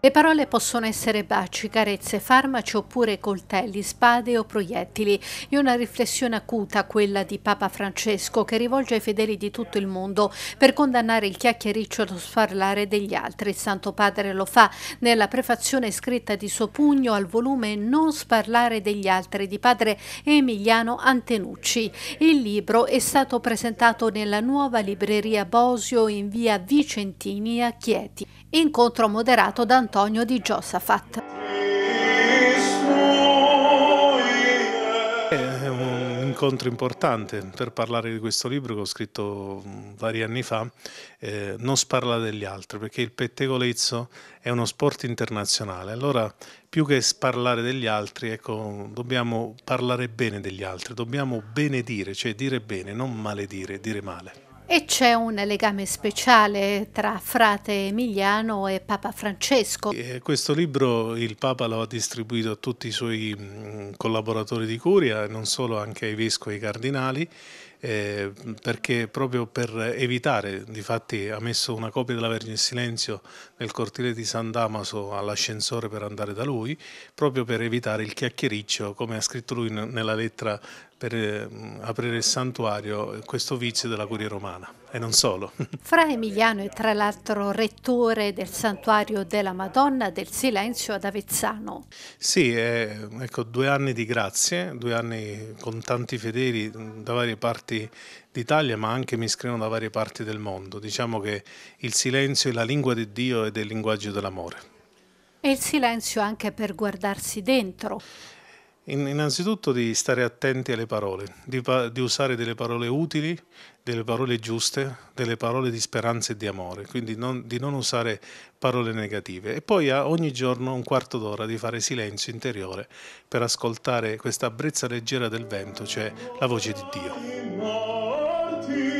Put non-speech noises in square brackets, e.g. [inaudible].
Le parole possono essere baci, carezze, farmaci oppure coltelli, spade o proiettili. È una riflessione acuta quella di Papa Francesco che rivolge ai fedeli di tutto il mondo per condannare il chiacchiericcio allo sparlare degli altri. Il Santo Padre lo fa nella prefazione scritta di suo pugno al volume Non sparlare degli altri di padre Emiliano Antenucci. Il libro è stato presentato nella nuova libreria Bosio in via Vicentini a Chieti incontro moderato da Antonio di Giosafat. È un incontro importante per parlare di questo libro che ho scritto mm, vari anni fa, eh, Non sparla degli altri, perché il pettegolezzo è uno sport internazionale. Allora, più che sparlare degli altri, ecco, dobbiamo parlare bene degli altri, dobbiamo benedire, cioè dire bene, non maledire, dire male. E c'è un legame speciale tra frate Emiliano e Papa Francesco. Eh, questo libro il Papa lo ha distribuito a tutti i suoi mm, collaboratori di curia, non solo anche ai vescovi e ai cardinali, eh, perché proprio per evitare, difatti ha messo una copia della Vergine in silenzio nel cortile di San Damaso all'ascensore per andare da lui, proprio per evitare il chiacchiericcio, come ha scritto lui nella lettera per eh, aprire il santuario, questo vizio della curia romana e non solo. [laughs] Fra Emiliano è tra l'altro rettore del santuario della Madonna del Silenzio ad Avezzano. Sì, eh, ecco, due anni di grazie, due anni con tanti fedeli da varie parti parti d'Italia, ma anche mi scrivono da varie parti del mondo. Diciamo che il silenzio è la lingua di Dio ed è il linguaggio dell'amore. E il silenzio anche per guardarsi dentro. Innanzitutto di stare attenti alle parole, di, pa di, usare delle parole utili, delle parole giuste, delle parole di speranza e di amore, quindi non, di non usare parole negative. E poi a ogni giorno un quarto d'ora di fare silenzio interiore per ascoltare questa brezza leggera del vento, cioè la voce di Dio.